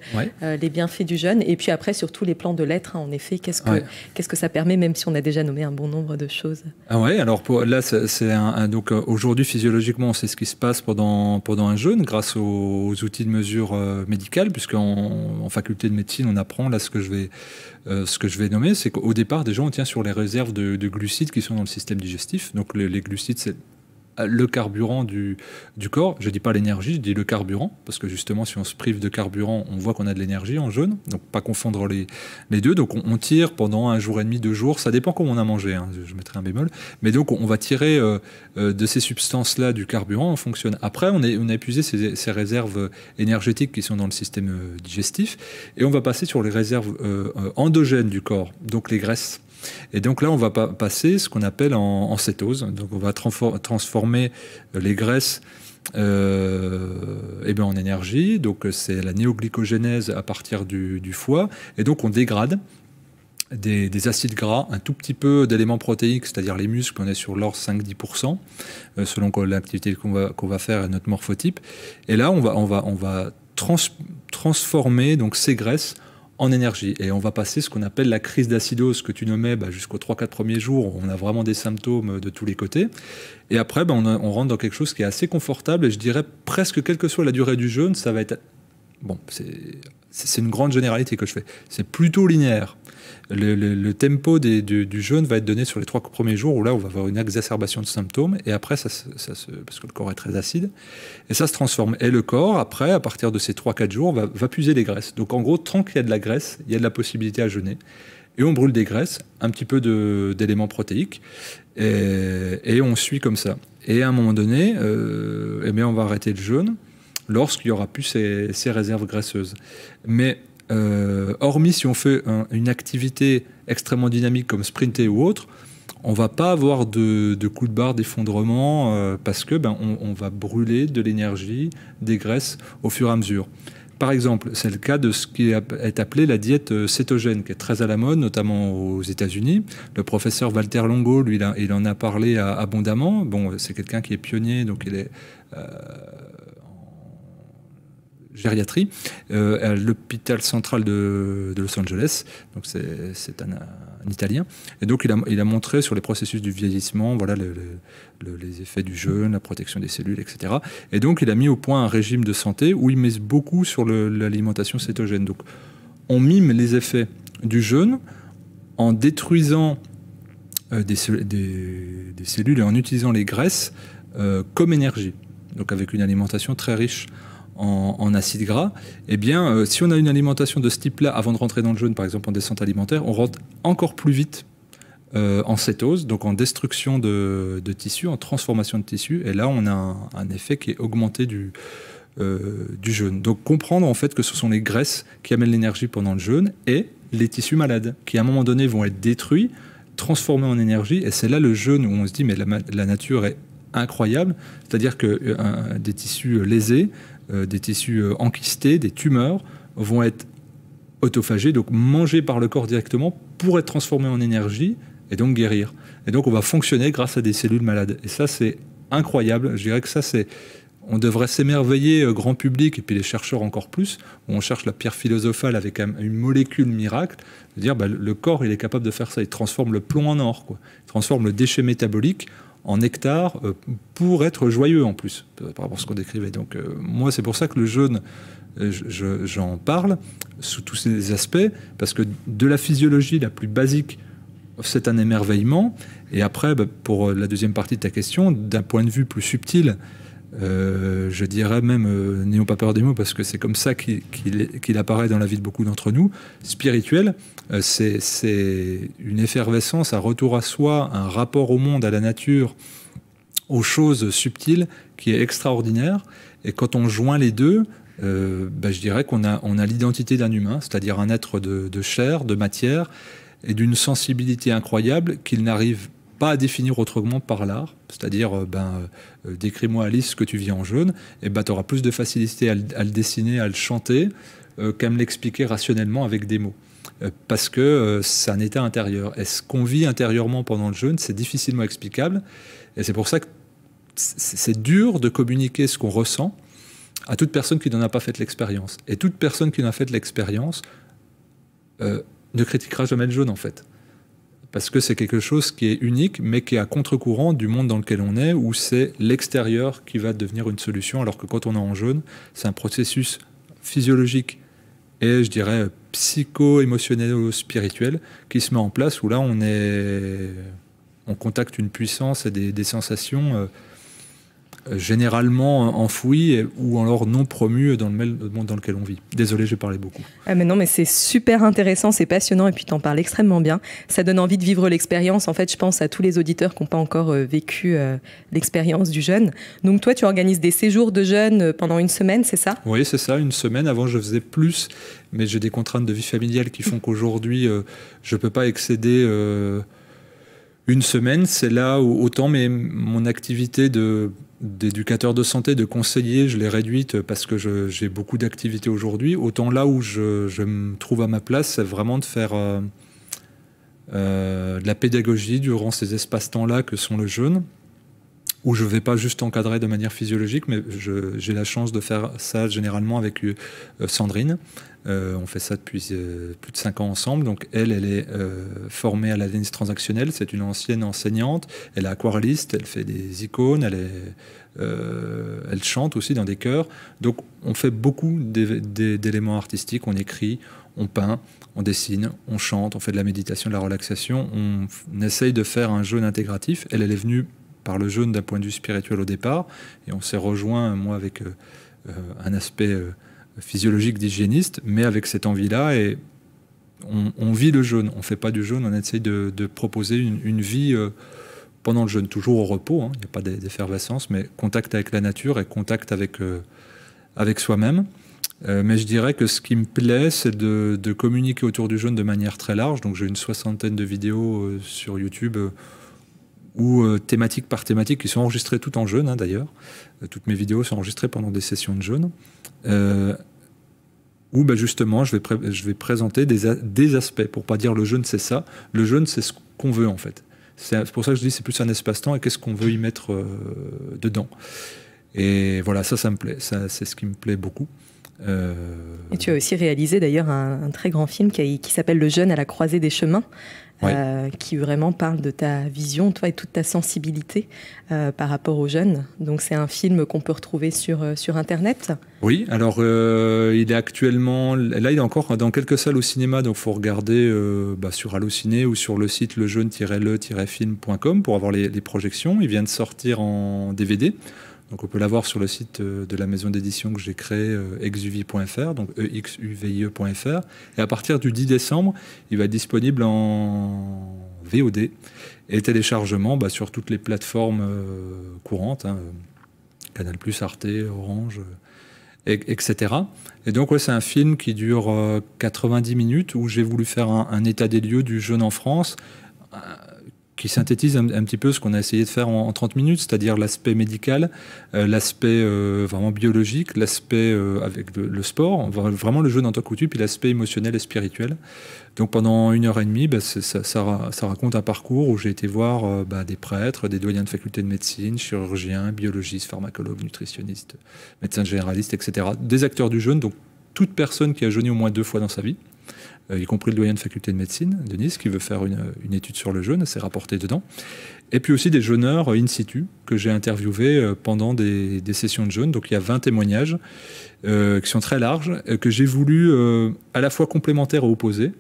euh, les bienfaits du jeûne Et puis après, surtout les plans de l'être, hein, en effet, qu'est-ce que, qu'est-ce que ça permet, même si on a déjà nommé un bon nombre de choses Ah ouais, alors là, c'est un, donc euh, aujourd'hui, physiologiquement, on sait ce qui se passe pendant, pendant un jeûne grâce aux, outils de mesure médicale, puisqu'en en faculté de médecine, on apprend là ce que je vais, ce que je vais nommer, c'est qu'au départ, déjà, on tient sur les réserves de, de, glucides qui sont dans le système digestif. Donc les, les glucides, c'est le carburant du, du corps. Je ne dis pas l'énergie, je dis le carburant, parce que justement, si on se prive de carburant, on voit qu'on a de l'énergie en jaune donc pas confondre les, les deux. Donc on, tire pendant un jour et demi, deux jours, ça dépend comment on a mangé, hein, je mettrai un bémol, mais donc on, va tirer euh, euh, de ces substances-là du carburant, on fonctionne. Après, on, a épuisé ces, réserves énergétiques qui sont dans le système euh, digestif, et on va passer sur les réserves endogènes du corps, donc les graisses. Et donc là, on va passer ce qu'on appelle en, cétose. Donc on va transformer euh, les graisses et euh, eh ben, en énergie. Donc euh, c'est la néoglycogénèse à partir du, foie. Et donc on dégrade. Des, acides gras, un tout petit peu d'éléments protéiques, c'est-à-dire les muscles, on est sur l'ordre 5-10%, selon l'activité qu'on va, faire et notre morphotype. Et là, on va, transformer donc ces graisses en énergie. Et on va passer ce qu'on appelle la crise d'acidose que tu nommais bah, jusqu'aux 3-4 premiers jours. On a vraiment des symptômes euh, de tous les côtés. Et après, bah, on, on, rentre dans quelque chose qui est assez confortable. Et je dirais presque, quelle que soit la durée du jeûne, ça va être... Bon, c'est une grande généralité que je fais. C'est plutôt linéaire. Le, tempo du, jeûne va être donné sur les trois premiers jours où là, on va avoir une exacerbation de symptômes. Et après, ça, parce que le corps est très acide, et ça se transforme. Et le corps, après, à partir de ces 3-4 jours, va, puiser les graisses. Donc en gros, tant qu'il y a de la graisse, il y a de la possibilité à jeûner et on brûle des graisses, un petit peu d'éléments protéiques, et, on suit comme ça. Et à un moment donné, euh, eh on va arrêter le jeûne lorsqu'il n'y aura plus ces réserves graisseuses. Mais euh, hormis si on fait une activité extrêmement dynamique comme sprinter ou autre, on va pas avoir de, coups de barre d'effondrement euh, parce que ben, on, va brûler de l'énergie, des graisses au fur et à mesure. Par exemple, c'est le cas de ce qui est appelé la diète euh, cétogène, qui est très à la mode, notamment aux États-Unis. Le professeur Walter Longo, lui, il, en a parlé abondamment. Bon, c'est quelqu'un qui est pionnier, donc il est gériatrie euh, à l'hôpital central de, Los Angeles. Donc c'est un, Italien. Et donc il a, il a, montré sur les processus du vieillissement, voilà les effets du jeûne, la protection des cellules, etc. Et donc il a mis au point un régime de santé où il met beaucoup sur l'alimentation cétogène. Donc on mime les effets du jeûne en détruisant euh, des, cellules et en utilisant les graisses euh, comme énergie. Donc avec une alimentation très riche en, acide gras, eh bien, euh, si on a une alimentation de ce type-là, avant de rentrer dans le jeûne par exemple en descente alimentaire, on rentre encore plus vite euh, en cétose, donc en destruction de, tissus, en transformation de tissus. Et là, on a un, effet qui est augmenté euh, du, jeûne. Donc comprendre en fait que ce sont les graisses qui amènent l'énergie pendant le jeûne et les tissus malades qui à un moment donné vont être détruits, transformés en énergie. Et c'est là le jeûne où on se dit mais la nature est incroyable, c'est-à-dire que euh, des tissus euh, lésés, euh, des tissus enquistés, des tumeurs vont être autophagés, donc mangés par le corps directement pour être transformés en énergie et donc guérir. Et donc on va fonctionner grâce à des cellules malades. Et ça c'est incroyable. Je dirais que ça c'est on devrait s'émerveiller, grand public, et puis les chercheurs encore plus, où on cherche la pierre philosophale avec une molécule miracle, de dire bah, le corps, il est capable de faire ça, il transforme le plomb en or, quoi. il transforme le déchet métabolique en hectares euh, pour être joyeux en plus, euh, par rapport à ce qu'on décrivait. Donc euh, moi, c'est pour ça que le jeûne, j'en parle sous tous ces aspects, parce que de la physiologie la plus basique, c'est un émerveillement. Et après, bah, pour la deuxième partie de ta question, d'un point de vue plus subtil, euh, je dirais même, euh, n'ayons pas peur des mots, parce que c'est comme ça qu'il apparaît dans la vie de beaucoup d'entre nous, spirituel, euh, c'est une effervescence, un retour à soi, un rapport au monde, à la nature, aux choses subtiles, qui est extraordinaire. Et quand on joint les deux, ben, je dirais qu'on a, on a l'identité d'un humain, c'est-à-dire un être de, de chair, de matière, et d'une sensibilité incroyable qu'il n'arrive pas à définir autrement par l'art, c'est-à-dire euh, ben, euh, euh, décris-moi Alice ce que tu vis en jaune, et ben, tu auras plus de facilité à, le dessiner, à le chanter, qu'à me l'expliquer rationnellement avec des mots. parce que c'est un état intérieur. Et ce qu'on vit intérieurement pendant le jeûne, c'est difficilement explicable. Et c'est pour ça que c'est dur de communiquer ce qu'on ressent à toute personne qui n'en a pas fait l'expérience. Et toute personne qui n'en a fait l'expérience ne critiquera jamais le jeûne, en fait parce que c'est quelque chose qui est unique, mais qui est à contre-courant du monde dans lequel on est, où c'est l'extérieur qui va devenir une solution, alors que quand on est en jaune, c'est un processus physiologique et je dirais psycho-émotionnel-spirituel qui se met en place, où là on est, on contacte une puissance et des, des sensations euh, généralement enfouis ou alors non promus dans le monde dans lequel on vit. Désolé, j'ai parlé beaucoup. Ah, mais non, mais c'est super intéressant, c'est passionnant et puis tu en parles extrêmement bien. Ça donne envie de vivre l'expérience. En fait, je pense à tous les auditeurs qui n'ont pas encore euh, vécu euh, l'expérience du jeûne. Donc toi, tu organises des séjours de jeûne euh, pendant une semaine, c'est ça Oui, c'est ça, une semaine. Avant, je faisais plus, mais j'ai des contraintes de vie familiale qui font qu'aujourd'hui, je ne peux pas excéder... une semaine, c'est là où autant mais mon activité de d'éducateur de santé, de conseiller, je l'ai réduite parce que j'ai beaucoup d'activités aujourd'hui. Autant là où je, me trouve à ma place, c'est vraiment de faire euh, euh, de la pédagogie durant ces espaces-temps-là que sont le jeûne où je ne vais pas juste encadrer de manière physiologique, mais j'ai la chance de faire ça généralement avec euh, Sandrine. Euh, on fait ça depuis euh, plus de cinq ans ensemble. Donc elle, elle est formée à la l'analyse transactionnelle. C'est une ancienne enseignante. Elle est aquarelliste. Elle fait des icônes. Elle, est, elle chante aussi dans des chœurs. Donc on fait beaucoup d'éléments artistiques. On écrit, on peint, on dessine, on chante, on fait de la méditation, de la relaxation. On, on essaye de faire un jeu intégratif. Elle, elle est venue par le jeûne d'un point de vue spirituel au départ, et on s'est rejoint, moi, avec euh, euh, un aspect euh, physiologique d'hygiéniste, mais avec cette envie-là, et on, vit le jeûne, on ne fait pas du jeûne, on essaye de, proposer une, vie pendant le jeûne, toujours au repos, hein. il n'y a pas d'effervescence, mais contact avec la nature et contact avec, avec soi-même. mais je dirais que ce qui me plaît, c'est de, communiquer autour du jeûne de manière très large. Donc j'ai une soixantaine de vidéos sur YouTube ou euh, thématique par thématique, qui sont enregistrées tout en jeûne hein, d'ailleurs. Euh, toutes mes vidéos sont enregistrées pendant des sessions de jeûne. Euh, où ben, justement, je vais, je vais présenter des, aspects, pour pas dire le jeûne c'est ça. Le jeûne c'est ce qu'on veut en fait. C'est pour ça que je dis c'est plus un espace-temps et qu'est-ce qu'on veut y mettre euh, dedans. Et voilà, ça, ça me plaît. c'est ce qui me plaît beaucoup. Et tu as aussi réalisé d'ailleurs un, très grand film qui, s'appelle Le jeûne à la croisée des chemins, euh, qui vraiment parle de ta vision, toi, et toute ta sensibilité euh, par rapport aux jeunes. Donc c'est un film qu'on peut retrouver sur, euh, sur Internet. Oui, alors il est actuellement, là il est encore dans quelques salles au cinéma, donc faut regarder bah, sur Allociné ou sur le site lejeune-le-film.com pour avoir les, les projections. Il vient de sortir en DVD. Donc on peut l'avoir sur le site euh, de la maison d'édition que j'ai créé, euh, exuvie.fr, donc exuvie.fr. Et à partir du 10 décembre, il va être disponible en VOD et téléchargement bah, sur toutes les plateformes euh, courantes, hein, Canal+, Arte, Orange, etc. Et donc c'est un film qui dure 90 minutes où j'ai voulu faire un, un état des lieux du jeune en France qui synthétise un, petit peu ce qu'on a essayé de faire en, 30 minutes, c'est-à-dire l'aspect médical, euh, l'aspect euh, vraiment biologique, l'aspect euh, avec le, sport, vraiment le jeu tant que coutume, puis l'aspect émotionnel et spirituel. Donc pendant une heure et demie, bah, ça, raconte un parcours où j'ai été voir bah, des prêtres, des doyens de faculté de médecine, chirurgiens, biologistes, pharmacologues, nutritionnistes, médecins généralistes, etc. Des acteurs du jeûne, donc toute personne qui a jeûné au moins deux fois dans sa vie. Euh, y compris le doyen de faculté de médecine de Nice, qui veut faire une, étude sur le jeûne, c'est rapporté dedans. Et puis aussi des jeûneurs euh, in situ que j'ai interviewés euh, pendant des, sessions de jeûne. Donc il y a 20 témoignages qui sont très larges, que j'ai voulu à la fois complémentaires et opposés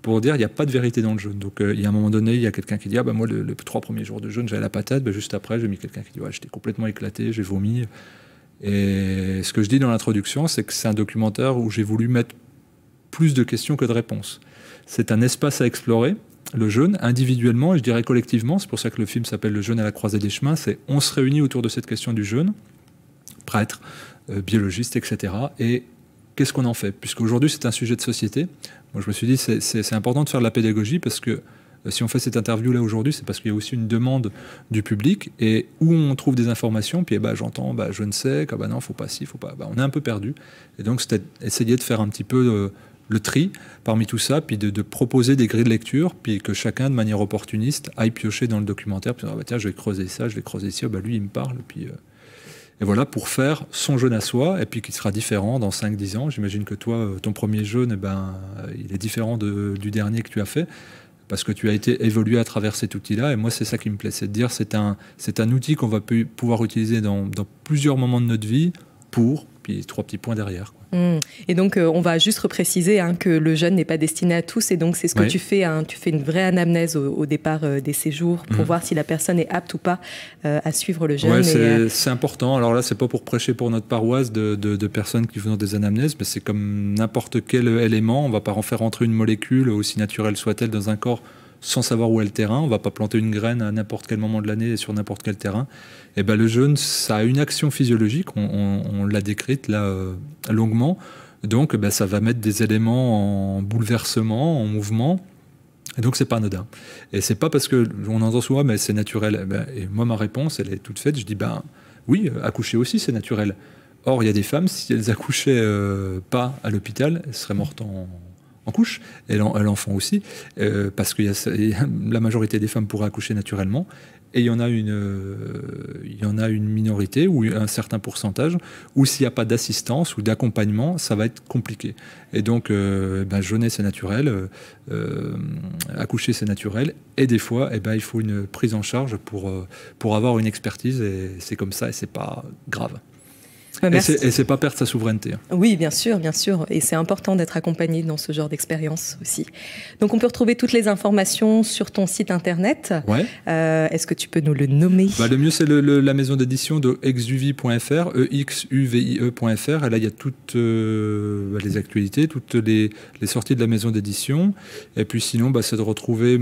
pour dire il n'y a pas de vérité dans le jeûne. Donc il y a un moment donné, il y a quelqu'un qui dit ah ben moi le, les trois premiers jours de jeûne j'avais la patate, bah, juste après j'ai mis quelqu'un qui dit ouais j'étais complètement éclaté, j'ai vomi. Et ce que je dis dans l'introduction, c'est que c'est un documentaire où j'ai voulu mettre plus de questions que de réponses. C'est un espace à explorer, le jeûne, individuellement et je dirais collectivement. C'est pour ça que le film s'appelle Le jeûne à la croisée des chemins. C'est on se réunit autour de cette question du jeûne, prêtre, biologistes, euh, biologiste, etc. Et qu'est-ce qu'on en fait Puisqu'aujourd'hui, c'est un sujet de société. Moi, je me suis dit, c'est important de faire de la pédagogie parce que euh, si on fait cette interview là aujourd'hui, c'est parce qu'il y a aussi une demande du public et où on trouve des informations. Puis eh ben, j'entends, bah, je ne sais, bah non, faut pas si, faut pas. Bah, on est un peu perdu. Et donc, c'était essayer de faire un petit peu euh, le tri parmi tout ça, puis de, proposer des grilles de lecture, puis que chacun, de manière opportuniste, aille piocher dans le documentaire, puis ah bah, tiens, je vais creuser ça, je vais creuser ça, ah, bah lui, il me parle, puis... Euh, et voilà, pour faire son jeune à soi, et puis qui sera différent dans 5-10 ans. J'imagine que toi, euh, ton premier jeune, eh ben, euh, il est différent du dernier que tu as fait, parce que tu as été évolué à travers cet outil-là, et moi, c'est ça qui me plaît, c'est de dire, c'est un, c'est un outil qu'on va pouvoir utiliser dans, plusieurs moments de notre vie, pour, puis trois petits points derrière. Mm. Et donc, euh, on va juste repréciser hein, que le jeûne n'est pas destiné à tous. Et donc, c'est ce que tu fais. Hein, tu fais une vraie anamnèse au, départ euh, des séjours pour mhm. voir si la personne est apte ou pas euh, à suivre le jeûne. Ouais, c'est important. Alors là, c'est pas pour prêcher pour notre paroisse de, de personnes qui font des anamnèses, mais c'est comme n'importe quel élément. On va pas en faire entrer une molécule, aussi naturelle soit-elle, dans un corps sans savoir où est le terrain. On va pas planter une graine à n'importe quel moment de l'année et sur n'importe quel terrain. Et eh ben le jeûne, ça a une action physiologique. On, l'a décrite là euh, longuement. Donc eh ben, ça va mettre des éléments en bouleversement, en mouvement. Et donc c'est pas anodin. Et c'est pas parce que on entend souvent mais c'est naturel. Eh ben, et moi ma réponse elle est toute faite. Je dis ben oui, accoucher aussi c'est naturel. Or il y a des femmes si elles accouchaient euh, pas à l'hôpital, elles seraient mortes en en couche, euh, et l'enfant aussi, parce que la majorité des femmes pourraient accoucher naturellement, et il y en a une, euh, y en a une minorité ou un certain pourcentage où s'il n'y a pas d'assistance ou d'accompagnement, ça va être compliqué. Et donc, euh, eh ben, jeûner c'est naturel, accoucher c'est naturel, et des fois, eh ben, il faut une prise en charge pour, pour avoir une expertise, et c'est comme ça, et c'est pas grave. Bah, et c'est pas perdre sa souveraineté. Hein. Oui, bien sûr, bien sûr. Et c'est important d'être accompagné dans ce genre d'expérience aussi. Donc on peut retrouver toutes les informations sur ton site internet. Ouais. Euh, est-ce que tu peux nous le nommer bah, Le mieux, c'est la maison d'édition de exuvie.fr, E-X-U-V-I-E.fr. Et là, il y a toutes euh, bah, les actualités, toutes les, sorties de la maison d'édition. Et puis sinon, bah, c'est de retrouver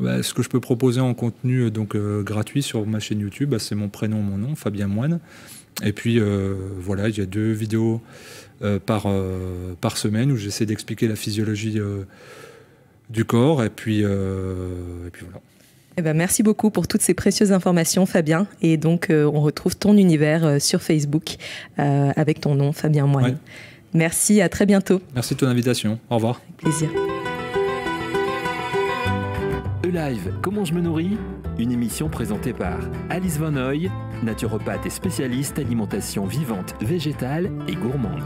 bah, ce que je peux proposer en contenu euh, donc, gratuit sur ma chaîne YouTube. c'est mon prénom, mon nom, Fabien Moine. Et puis euh, voilà, il y a deux vidéos euh, par, euh, par semaine où j'essaie d'expliquer la physiologie du corps. Et puis, et puis voilà. Eh ben, merci beaucoup pour toutes ces précieuses informations, Fabien. Et donc, on retrouve ton univers sur Facebook avec ton nom, Fabien Moine. Merci, à très bientôt. Merci de ton invitation. Au revoir. Avec plaisir. E-Live, comment je me nourris Une émission présentée par Alice Van Hoy, naturopathe et spécialiste alimentation vivante, végétale et gourmande.